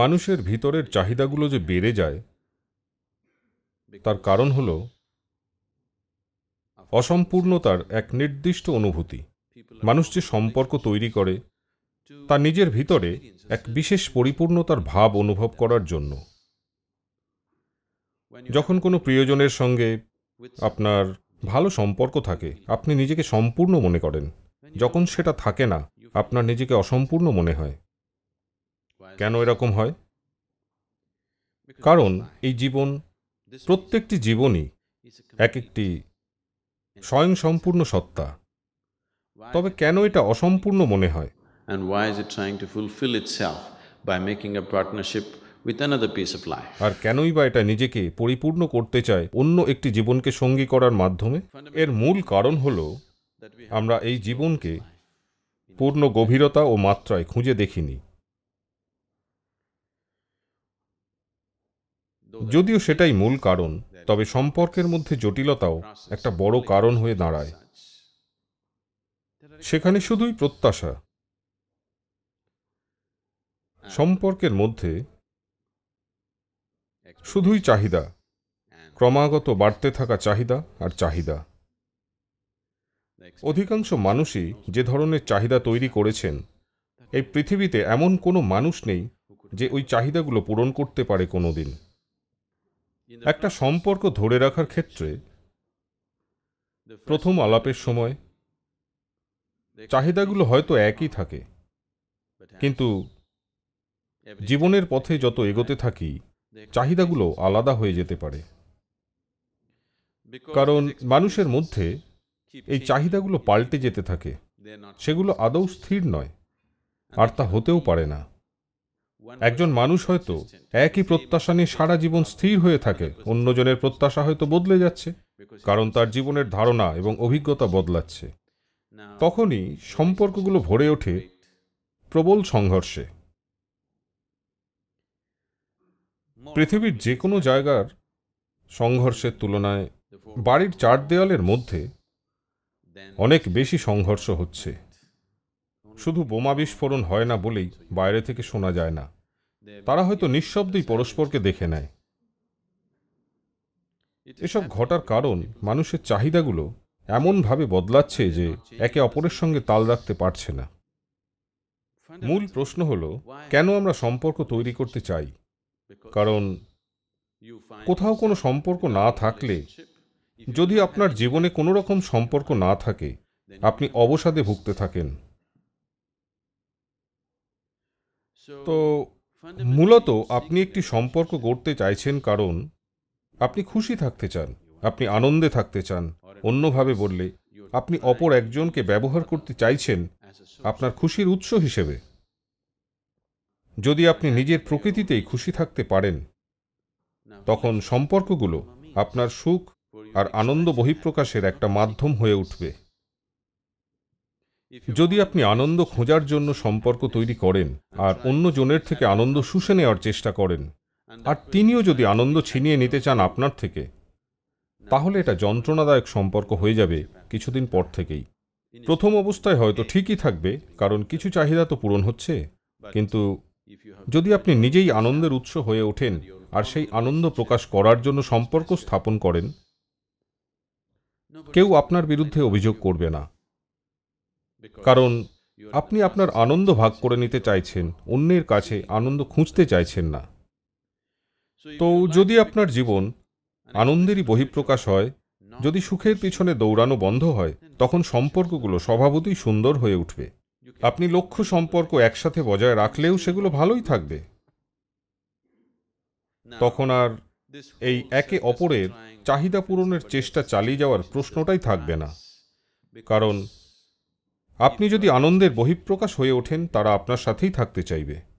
মানুষের ভিতরের চাহিদাগুলো যে বেড়ে যায় তার কারণ হল অসম্পূর্ণতার এক নির্দিষ্ট অনুভূতি মানুষ যে সম্পর্ক তৈরি করে তার নিজের ভিতরে এক বিশেষ পরিপূর্ণতার ভাব অনুভব করার জন্য যখন কোনো প্রিয়জনের সঙ্গে আপনার ভালো সম্পর্ক থাকে আপনি নিজেকে সম্পূর্ণ মনে করেন যখন সেটা থাকে না আপনার নিজেকে অসম্পূর্ণ মনে হয় কেন এরকম হয় কারণ এই জীবন প্রত্যেকটি জীবনই এক একটি স্বয়ংসম্পূর্ণ সত্তা তবে কেন এটা অসম্পূর্ণ মনে হয় আর কেনই বা এটা নিজেকে পরিপূর্ণ করতে চায় অন্য একটি জীবনকে সঙ্গী করার মাধ্যমে এর মূল কারণ হল আমরা এই জীবনকে পূর্ণ গভীরতা ও মাত্রায় খুঁজে দেখিনি যদিও সেটাই মূল কারণ তবে সম্পর্কের মধ্যে জটিলতাও একটা বড় কারণ হয়ে দাঁড়ায় সেখানে শুধুই প্রত্যাশা সম্পর্কের মধ্যে শুধুই চাহিদা ক্রমাগত বাড়তে থাকা চাহিদা আর চাহিদা অধিকাংশ মানুষই যে ধরনের চাহিদা তৈরি করেছেন এই পৃথিবীতে এমন কোনো মানুষ নেই যে ওই চাহিদাগুলো পূরণ করতে পারে কোনো দিন একটা সম্পর্ক ধরে রাখার ক্ষেত্রে প্রথম আলাপের সময় চাহিদাগুলো হয়তো একই থাকে কিন্তু জীবনের পথে যত এগোতে থাকি চাহিদাগুলো আলাদা হয়ে যেতে পারে কারণ মানুষের মধ্যে এই চাহিদাগুলো পাল্টে যেতে থাকে সেগুলো আদৌ স্থির নয় আর তা হতেও পারে না একজন মানুষ হয়তো একই প্রত্যাশা নিয়ে সারা জীবন স্থির হয়ে থাকে অন্যজনের প্রত্যাশা হয়তো বদলে যাচ্ছে কারণ তার জীবনের ধারণা এবং অভিজ্ঞতা বদলাচ্ছে তখনই সম্পর্কগুলো ভরে ওঠে প্রবল সংঘর্ষে পৃথিবীর যে কোনো জায়গার সংঘর্ষের তুলনায় বাড়ির চার দেয়ালের মধ্যে অনেক বেশি সংঘর্ষ হচ্ছে শুধু বোমা বিস্ফোরণ হয় না বলেই বাইরে থেকে শোনা যায় না তারা হয়তো নিঃশব্দেই পরস্পরকে দেখে নেয় এসব ঘটার কারণ মানুষের চাহিদাগুলো এমনভাবে বদলাচ্ছে যে একে অপরের সঙ্গে তাল রাখতে পারছে না মূল প্রশ্ন হলো কেন আমরা সম্পর্ক তৈরি করতে চাই কারণ কোথাও কোনো সম্পর্ক না থাকলে যদি আপনার জীবনে কোনো রকম সম্পর্ক না থাকে আপনি অবসাদে ভুগতে থাকেন তো মূলত আপনি একটি সম্পর্ক গড়তে চাইছেন কারণ আপনি খুশি থাকতে চান আপনি আনন্দে থাকতে চান অন্যভাবে বললে আপনি অপর একজনকে ব্যবহার করতে চাইছেন আপনার খুশির উৎস হিসেবে যদি আপনি নিজের প্রকৃতিতেই খুশি থাকতে পারেন তখন সম্পর্কগুলো আপনার সুখ আর আনন্দ বহিঃপ্রকাশের একটা মাধ্যম হয়ে উঠবে যদি আপনি আনন্দ খোঁজার জন্য সম্পর্ক তৈরি করেন আর অন্য জনের থেকে আনন্দ শুষে নেওয়ার চেষ্টা করেন আর তিনিও যদি আনন্দ ছিনিয়ে নিতে চান আপনার থেকে তাহলে এটা যন্ত্রণাদায়ক সম্পর্ক হয়ে যাবে কিছুদিন পর থেকেই প্রথম অবস্থায় হয়তো ঠিকই থাকবে কারণ কিছু চাহিদা তো পূরণ হচ্ছে কিন্তু যদি আপনি নিজেই আনন্দের উৎস হয়ে ওঠেন আর সেই আনন্দ প্রকাশ করার জন্য সম্পর্ক স্থাপন করেন কেউ আপনার বিরুদ্ধে অভিযোগ করবে না কারণ আপনি আপনার আনন্দ ভাগ করে নিতে চাইছেন অন্যের কাছে আনন্দ খুঁজতে চাইছেন না তো যদি আপনার জীবন আনন্দেরই বহিঃপ্রকাশ হয় যদি সুখের পিছনে দৌড়ানো বন্ধ হয় তখন সম্পর্কগুলো স্বভাবতই সুন্দর হয়ে উঠবে আপনি লক্ষ্য সম্পর্ক একসাথে বজায় রাখলেও সেগুলো ভালোই থাকবে তখন আর এই একে অপরের চাহিদা পূরণের চেষ্টা চালিয়ে যাওয়ার প্রশ্নটাই থাকবে না কারণ আপনি যদি আনন্দের বহিঃপ্রকাশ হয়ে ওঠেন তারা আপনার সাথেই থাকতে চাইবে